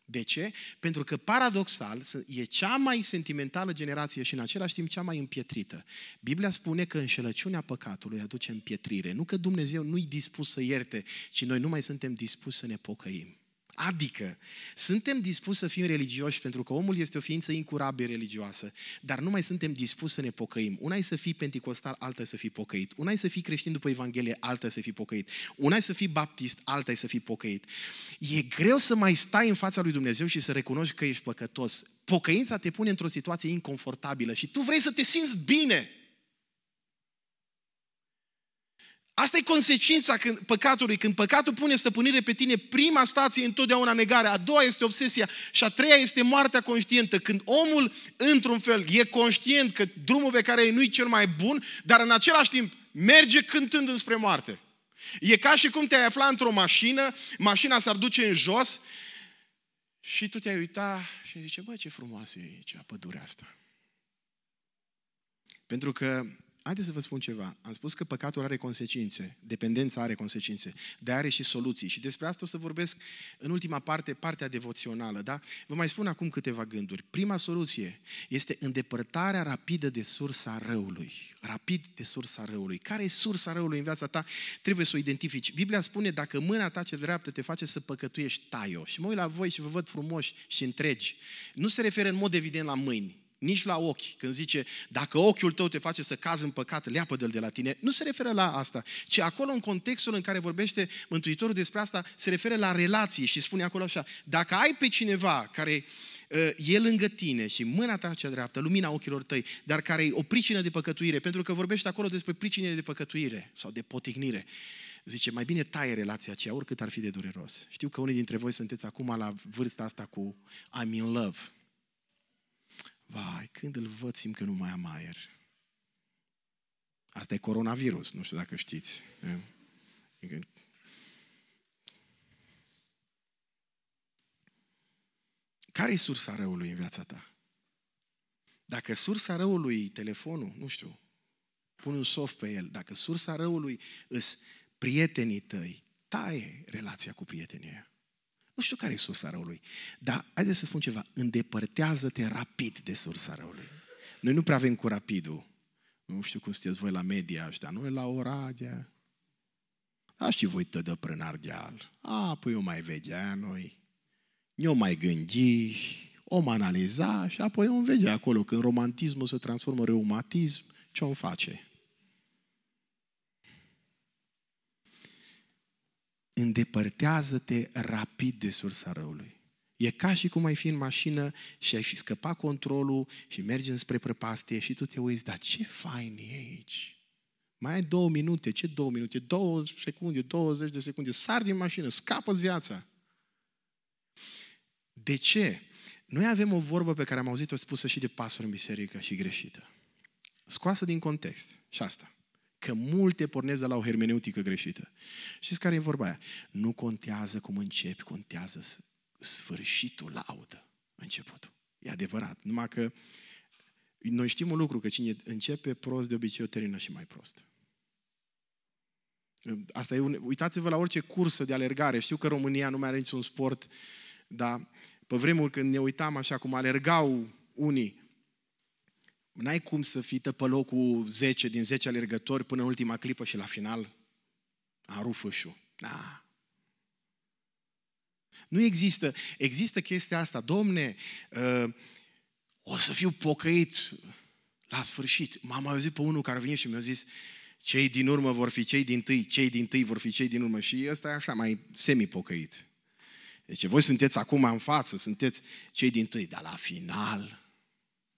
De ce? Pentru că paradoxal e cea mai sentimentală generație și în același timp cea mai împietrită. Biblia spune că înșelăciunea păcatului aduce împietrire. Nu că Dumnezeu nu-i dispus să ierte, ci noi nu mai suntem dispuși să ne pocăim. Adică, suntem dispuși să fim religioși pentru că omul este o ființă incurabil religioasă, dar nu mai suntem dispuși să ne pocăim. Una e să fii penticostal, alta e să fii pocăit. Una e să fii creștin după Evanghelie, alta e să fii pocăit. Una e să fii baptist, alta e să fii pocăit. E greu să mai stai în fața lui Dumnezeu și să recunoști că ești păcătos. Pocăința te pune într-o situație inconfortabilă și tu vrei să te simți bine. Asta e consecința când, păcatului. Când păcatul pune stăpânire pe tine, prima stație e întotdeauna negare, a doua este obsesia și a treia este moartea conștientă. Când omul, într-un fel, e conștient că drumul pe care e nu-i cel mai bun, dar în același timp merge cântând înspre moarte. E ca și cum te-ai afla într-o mașină, mașina s-ar duce în jos și tu te-ai uita și zice, bă, ce frumoasă e aici, pădurea asta. Pentru că Haideți să vă spun ceva. Am spus că păcatul are consecințe, dependența are consecințe, dar are și soluții. Și despre asta o să vorbesc în ultima parte, partea devoțională, da? Vă mai spun acum câteva gânduri. Prima soluție este îndepărtarea rapidă de sursa răului. Rapid de sursa răului. Care e sursa răului în viața ta? Trebuie să o identifici. Biblia spune, dacă mâna ta ce dreaptă te face să păcătuiești, tai-o. Și mă uit la voi și vă văd frumoși și întregi. Nu se referă în mod evident la mâini, nici la ochi. Când zice, dacă ochiul tău te face să cazi în păcat, leapă de la tine, nu se referă la asta, ci acolo în contextul în care vorbește Mântuitorul despre asta, se referă la relații și spune acolo așa, dacă ai pe cineva care uh, e lângă tine și mâna ta cea dreaptă, lumina ochilor tăi, dar care e o pricină de păcătuire, pentru că vorbește acolo despre pricine de păcătuire sau de poticnire. Zice, mai bine taie relația aceea, oricât ar fi de dureros. Știu că unii dintre voi sunteți acum la vârsta asta cu I'm in love. Vai, când îl văd, simt că nu mai am aer. Asta e coronavirus, nu știu dacă știți. Adică- Care e sursa răului în viața ta? Dacă sursa răului telefonul, nu știu, pune un soft pe el, dacă sursa răului îs prietenii tăi, taie relația cu prietenii aia. Nu știu care e sursa răului. Dar haideți să spun ceva. Îndepărtează-te rapid de sursa răului. Noi nu prea avem cu rapidul. Nu știu cum sunteți voi la media ăștia. Noi la Oradea. Da și voi de prin ardeal. A, păi o mai vedea noi. Ne-o mai gândi, O analiza și apoi o vedea acolo. Când romantismul se transformă în reumatism, ce o face? îndepărtează-te rapid de sursa răului. E ca și cum ai fi în mașină și ai fi scăpat controlul și mergi înspre prăpastie și tu te uiți, dar ce fain e aici! Mai ai două minute, ce două minute? Două secunde, 20 de secunde, sar din mașină, scapă viața! De ce? Noi avem o vorbă pe care am auzit-o spusă și de pastor în biserică și greșită. Scoasă din context. Și asta. Că multe pornesc de la o hermeneutică greșită. Știți care e vorba aia? Nu contează cum începi, contează sfârșitul laudă începutul. E adevărat. Numai că noi știm un lucru, că cine începe prost, de obicei o termină și mai prost. Asta e un... Uitați-vă la orice cursă de alergare. Știu că România nu mai are niciun sport, dar pe vremuri când ne uitam așa cum alergau unii, N-ai cum să fii pe locul 10 din 10 alergători până în ultima clipă și la final a rufășul. Da. Nu există. Există chestia asta. Domne, uh, o să fiu pocăit la sfârșit. M-am auzit pe unul care vine și mi-a zis cei din urmă vor fi cei din tâi, cei din tâi vor fi cei din urmă. Și ăsta e așa, mai semipocăit. Deci voi sunteți acum în față, sunteți cei din tâi, dar la final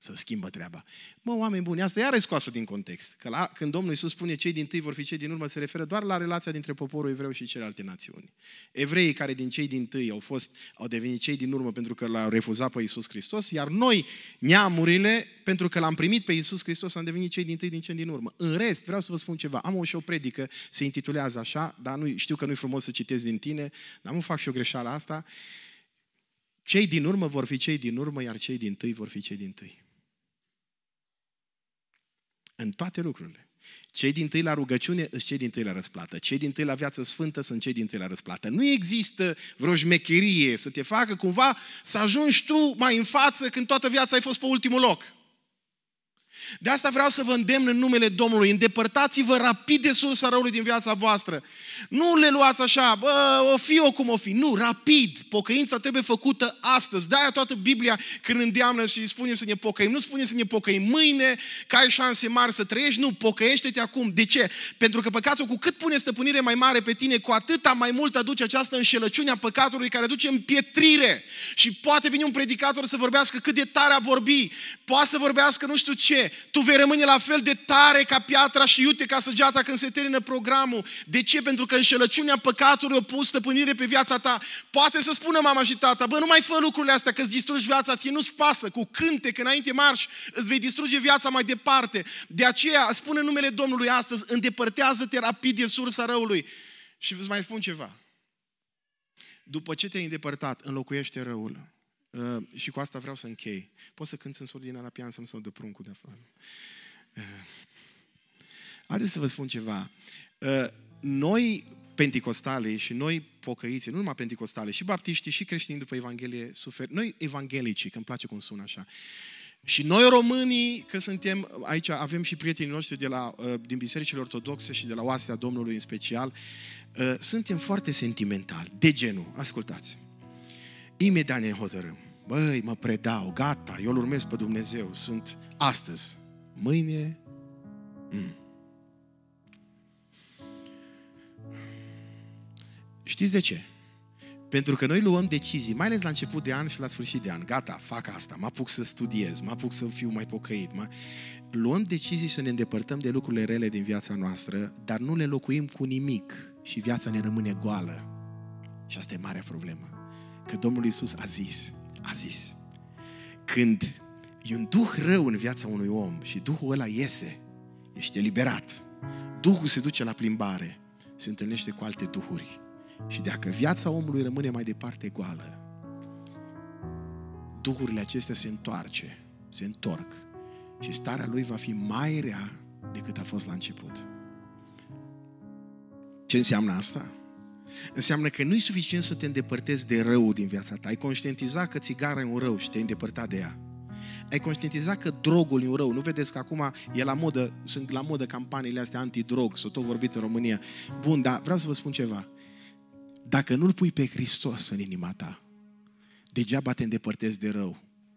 să schimbă treaba. Mă, oameni buni, asta iară scoasă din context. Că la, când Domnul Iisus spune cei din tâi vor fi cei din urmă, se referă doar la relația dintre poporul evreu și celelalte națiuni. Evreii care din cei din tâi au, fost, au devenit cei din urmă pentru că l-au refuzat pe Iisus Hristos, iar noi, neamurile, pentru că l-am primit pe Iisus Hristos, am devenit cei din tâi din cei din urmă. În rest, vreau să vă spun ceva. Am o și o predică, se intitulează așa, dar nu, știu că nu-i frumos să citesc din tine, dar nu fac și o greșeală asta. Cei din urmă vor fi cei din urmă, iar cei din tâi vor fi cei din tâi. În toate lucrurile. Cei din tâi la rugăciune sunt cei din tâi la răsplată. Cei din tâi la viață sfântă sunt cei din tâi la răsplată. Nu există vreo șmecherie să te facă cumva să ajungi tu mai în față când toată viața ai fost pe ultimul loc. De asta vreau să vă îndemn în numele Domnului, îndepărtați-vă rapid de sursa răului din viața voastră. Nu le luați așa, bă, o fi o cum o fi. Nu, rapid. Pocăința trebuie făcută astăzi. De-aia toată Biblia când îndeamnă și spune să ne pocăim. Nu spune să ne pocăim mâine, că ai șanse mari să trăiești. Nu, pocăiește-te acum. De ce? Pentru că păcatul cu cât pune stăpânire mai mare pe tine, cu atâta mai mult aduce această înșelăciune a păcatului care aduce împietrire. Și poate vine un predicator să vorbească cât de tare a vorbi. Poate să vorbească nu știu ce tu vei rămâne la fel de tare ca piatra și iute ca săgeata când se termină programul. De ce? Pentru că înșelăciunea păcatului o pus stăpânire pe viața ta. Poate să spună mama și tata, bă, nu mai fă lucrurile astea că îți distrugi viața, ție nu-ți pasă, cu cântec înainte marș, îți vei distruge viața mai departe. De aceea, spune numele Domnului astăzi, îndepărtează-te rapid de sursa răului. Și îți mai spun ceva. După ce te-ai îndepărtat, înlocuiește răul. Uh, și cu asta vreau să închei. Poți să cânți în sordina la pian să nu se audă pruncul de afară. Uh, haideți să vă spun ceva. Uh, noi, penticostalii și noi pocăiți, nu numai penticostale, și baptiștii și creștini după Evanghelie suferi. Noi evanghelicii, că îmi place cum sună așa. Și noi românii, că suntem aici, avem și prietenii noștri de la, din bisericile ortodoxe și de la oastea Domnului în special, suntem foarte sentimentali, de genul, ascultați. Imediat ne hotărâm. Băi, mă predau, gata, eu îl urmez pe Dumnezeu, sunt astăzi. Mâine... Mm. Știți de ce? Pentru că noi luăm decizii, mai ales la început de an și la sfârșit de an. Gata, fac asta, mă apuc să studiez, mă apuc să fiu mai pocăit. Mă... Luăm decizii să ne îndepărtăm de lucrurile rele din viața noastră, dar nu le locuim cu nimic și viața ne rămâne goală. Și asta e mare problemă că Domnul Isus a zis, a zis, când e un duh rău în viața unui om și duhul ăla iese, ești eliberat. Duhul se duce la plimbare, se întâlnește cu alte duhuri. Și dacă viața omului rămâne mai departe goală, duhurile acestea se întoarce, se întorc și starea lui va fi mai rea decât a fost la început. Ce înseamnă asta? Înseamnă că nu e suficient să te îndepărtezi de rău din viața ta. Ai conștientizat că țigara e un rău și te-ai îndepărtat de ea. Ai conștientizat că drogul e un rău. Nu vedeți că acum e la modă, sunt la modă campaniile astea antidrog, s-au tot vorbit în România. Bun, dar vreau să vă spun ceva. Dacă nu-L pui pe Hristos în inima ta, degeaba te îndepărtezi de rău.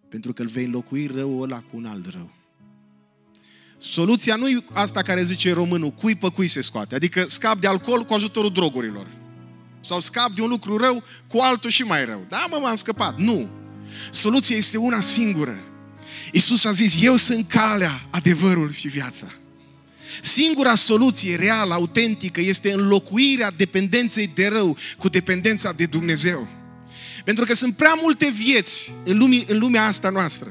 Pentru că îl vei înlocui rău ăla cu un alt rău. Soluția nu e asta care zice românul, cui pe cui se scoate. Adică scap de alcool cu ajutorul drogurilor. Sau scap de un lucru rău cu altul și mai rău. Da, mă, m-am scăpat. Nu. Soluția este una singură. Isus a zis, eu sunt calea, adevărul și viața. Singura soluție reală, autentică, este înlocuirea dependenței de rău cu dependența de Dumnezeu. Pentru că sunt prea multe vieți în, lumii, în lumea asta noastră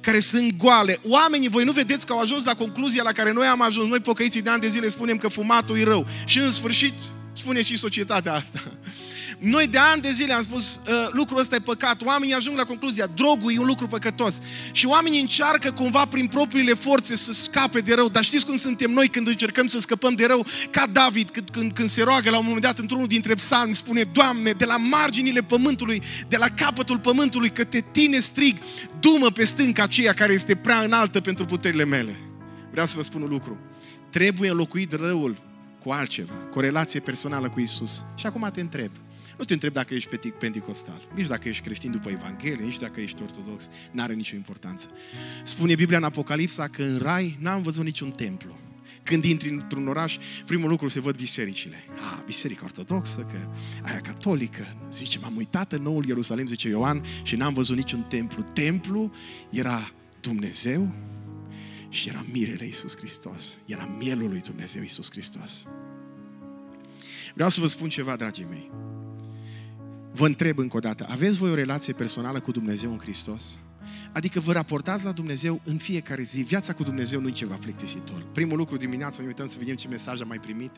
care sunt goale. Oamenii, voi nu vedeți că au ajuns la concluzia la care noi am ajuns. Noi, pocăiții de ani de zile, spunem că fumatul e rău. Și în sfârșit, spune și societatea asta. Noi de ani de zile am spus, uh, lucrul ăsta e păcat. Oamenii ajung la concluzia, drogul e un lucru păcătos. Și oamenii încearcă cumva prin propriile forțe să scape de rău. Dar știți cum suntem noi când încercăm să scăpăm de rău? Ca David, când, când, când se roagă la un moment dat într-unul dintre psalmi, spune, Doamne, de la marginile pământului, de la capătul pământului, că te tine strig, dumă pe stânca aceea care este prea înaltă pentru puterile mele. Vreau să vă spun un lucru. Trebuie înlocuit răul cu altceva, cu o relație personală cu Isus. Și acum te întreb. Nu te întreb dacă ești pentecostal, nici dacă ești creștin după Evanghelie, nici dacă ești ortodox, n-are nicio importanță. Spune Biblia în Apocalipsa că în rai n-am văzut niciun templu. Când intri într-un oraș, primul lucru se văd bisericile. Ah, biserica ortodoxă, că aia catolică. Zice, m-am uitat în noul Ierusalim, zice Ioan, și n-am văzut niciun templu. Templu era Dumnezeu și era mirele Iisus Hristos, era mielul lui Dumnezeu Iisus Hristos. Vreau să vă spun ceva, dragii mei. Vă întreb încă o dată, aveți voi o relație personală cu Dumnezeu în Hristos? Adică vă raportați la Dumnezeu în fiecare zi. Viața cu Dumnezeu nu e ceva plictisitor. Primul lucru dimineața ne uităm să vedem ce mesaj am mai primit.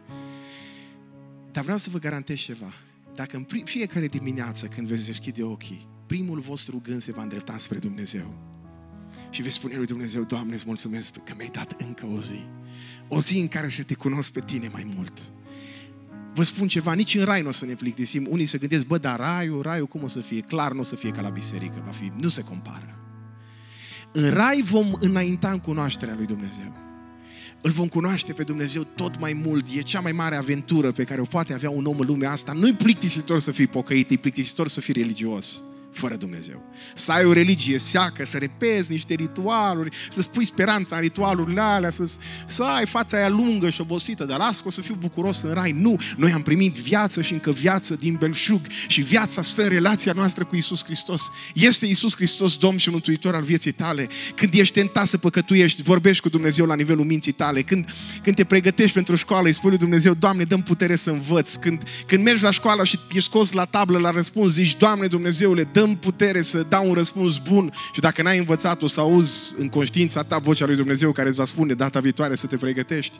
Dar vreau să vă garantez ceva. Dacă în fiecare dimineață când veți deschide ochii, primul vostru gând se va îndrepta spre Dumnezeu și vei spune lui Dumnezeu, Doamne, îți mulțumesc că mi-ai dat încă o zi. O zi în care să te cunosc pe tine mai mult. Vă spun ceva, nici în rai nu o să ne plictisim. Unii se gândesc, bă, dar raiul, raiul cum o să fie? Clar, nu o să fie ca la biserică, va fi, nu se compară. În rai vom înainta în cunoașterea lui Dumnezeu. Îl vom cunoaște pe Dumnezeu tot mai mult. E cea mai mare aventură pe care o poate avea un om în lumea asta. Nu-i plictisitor să fii pocăit, e plictisitor să fii religios fără Dumnezeu. Să ai o religie seacă, să repezi niște ritualuri, să spui speranța în ritualurile alea, să, să ai fața aia lungă și obosită, dar las că o să fiu bucuros în rai. Nu, noi am primit viață și încă viață din belșug și viața stă în relația noastră cu Isus Hristos. Este Isus Hristos Domn și Mântuitor al vieții tale. Când ești tentat să păcătuiești, vorbești cu Dumnezeu la nivelul minții tale. Când, când te pregătești pentru școală, îi spui lui Dumnezeu, Doamne, dăm putere să învăț. Când, când mergi la școală și ești scos la tablă la răspuns, zici, Doamne Dumnezeule, dă dăm putere să dau un răspuns bun și dacă n-ai învățat, o să auzi în conștiința ta vocea lui Dumnezeu care îți va spune data viitoare să te pregătești.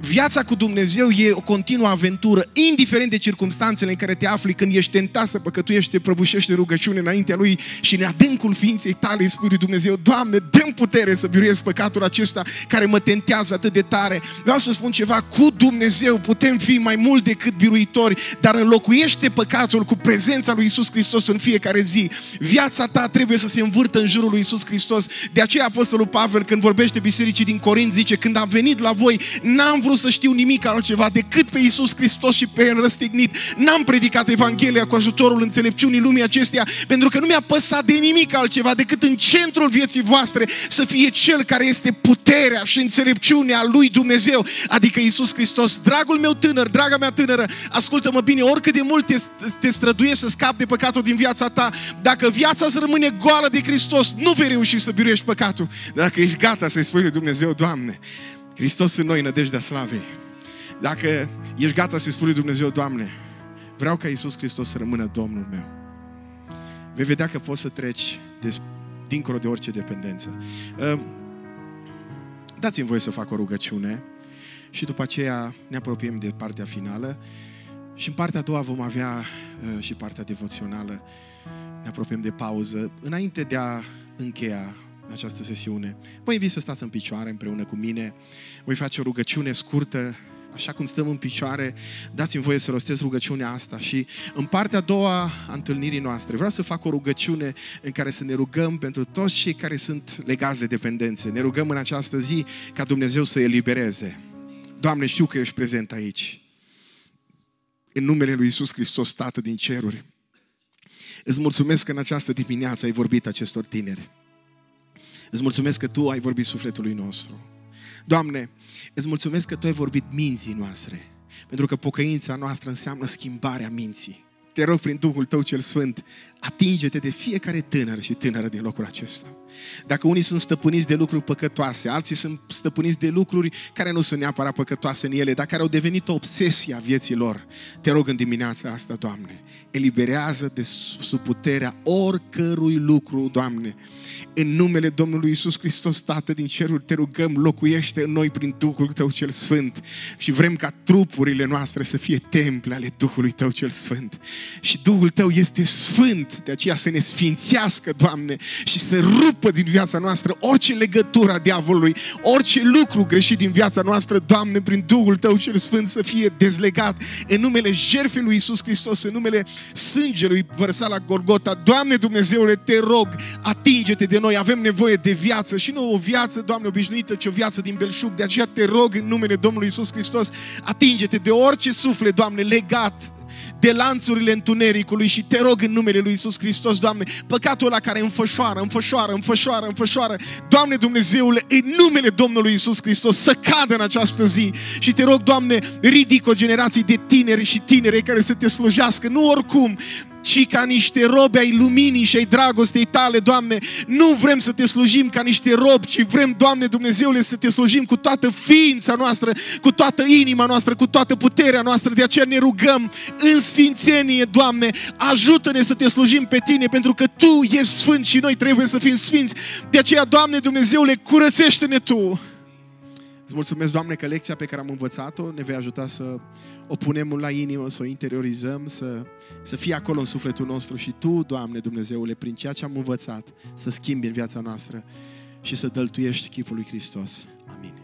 Viața cu Dumnezeu e o continuă aventură, indiferent de circunstanțele în care te afli, când ești tentat să păcătuiești, te prăbușește rugăciune înaintea Lui și în adâncul ființei tale îi spui lui Dumnezeu, Doamne, dăm putere să biruiesc păcatul acesta care mă tentează atât de tare. Vreau să spun ceva, cu Dumnezeu putem fi mai mult decât biruitori, dar înlocuiește păcatul cu prezența lui Isus Hristos în fiecare zi. Viața ta trebuie să se învârtă în jurul lui Isus Hristos. De aceea Apostolul Pavel, când vorbește bisericii din Corint, zice, când am venit la voi, n-am vrut să știu nimic altceva decât pe Iisus Hristos și pe El răstignit. N-am predicat Evanghelia cu ajutorul înțelepciunii lumii acesteia, pentru că nu mi-a păsat de nimic altceva decât în centrul vieții voastre să fie Cel care este puterea și înțelepciunea Lui Dumnezeu, adică Iisus Hristos. Dragul meu tânăr, draga mea tânără, ascultă-mă bine, oricât de mult te, te străduiești să scapi de păcatul din viața ta, dacă viața îți rămâne goală de Hristos, nu vei reuși să biruiești păcatul. Dacă ești gata să-i spui lui Dumnezeu, Doamne, Hristos în noi, nădejdea slavei. Dacă ești gata să-i spui Dumnezeu, Doamne, vreau ca Iisus Hristos să rămână Domnul meu. Vei vedea că poți să treci de, dincolo de orice dependență. Ehm, dați-mi voie să fac o rugăciune și după aceea ne apropiem de partea finală și în partea a doua vom avea ehm, și partea devoțională. Ne apropiem de pauză. Înainte de a încheia, în această sesiune. Vă invit să stați în picioare împreună cu mine. Voi face o rugăciune scurtă, așa cum stăm în picioare. Dați-mi voie să rostesc rugăciunea asta și în partea a doua a întâlnirii noastre vreau să fac o rugăciune în care să ne rugăm pentru toți cei care sunt legați de dependențe. Ne rugăm în această zi ca Dumnezeu să elibereze. Doamne, știu că ești prezent aici. În numele lui Isus Hristos, Tată din ceruri. Îți mulțumesc că în această dimineață ai vorbit acestor tineri. Îți mulțumesc că Tu ai vorbit sufletului nostru. Doamne, îți mulțumesc că Tu ai vorbit minții noastre, pentru că pocăința noastră înseamnă schimbarea minții. Te rog prin Duhul Tău cel Sfânt Atinge-te de fiecare tânăr și tânără din locul acesta. Dacă unii sunt stăpâniți de lucruri păcătoase, alții sunt stăpâniți de lucruri care nu sunt neapărat păcătoase în ele, dar care au devenit o obsesie a vieții lor, te rog în dimineața asta, Doamne, eliberează de sub puterea oricărui lucru, Doamne. În numele Domnului Isus Hristos, Tată din cerul, te rugăm, locuiește în noi prin Duhul Tău cel Sfânt și vrem ca trupurile noastre să fie temple ale Duhului Tău cel Sfânt. Și Duhul Tău este Sfânt de aceea să ne sfințească, Doamne, și să rupă din viața noastră orice legătură a diavolului, orice lucru greșit din viața noastră, Doamne, prin Duhul Tău cel Sfânt să fie dezlegat în numele jertfei lui Isus Hristos, în numele sângelui vărsat la Golgota. Doamne Dumnezeule, te rog, atinge-te de noi, avem nevoie de viață și nu o viață, Doamne, obișnuită, ci o viață din belșug. De aceea te rog în numele Domnului Isus Hristos, atinge-te de orice suflet, Doamne, legat de lanțurile întunericului și te rog în numele Lui Isus Hristos, Doamne, păcatul ăla care înfășoară, înfășoară, înfășoară, înfășoară, Doamne Dumnezeule, în numele Domnului Isus Hristos să cadă în această zi și te rog, Doamne, ridic o generație de tineri și tinere care să te slujească, nu oricum, ci ca niște robi ai luminii și ai dragostei tale, Doamne. Nu vrem să te slujim ca niște robi, ci vrem, Doamne Dumnezeule, să te slujim cu toată ființa noastră, cu toată inima noastră, cu toată puterea noastră. De aceea ne rugăm în sfințenie, Doamne, ajută-ne să te slujim pe Tine, pentru că Tu ești sfânt și noi trebuie să fim sfinți. De aceea, Doamne Dumnezeule, curățește-ne Tu! Îți mulțumesc, Doamne, că lecția pe care am învățat-o ne vei ajuta să o punem la inimă, să o interiorizăm, să, să fie acolo în sufletul nostru și Tu, Doamne Dumnezeule, prin ceea ce am învățat, să schimbi în viața noastră și să dăltuiești chipul lui Hristos. Amin.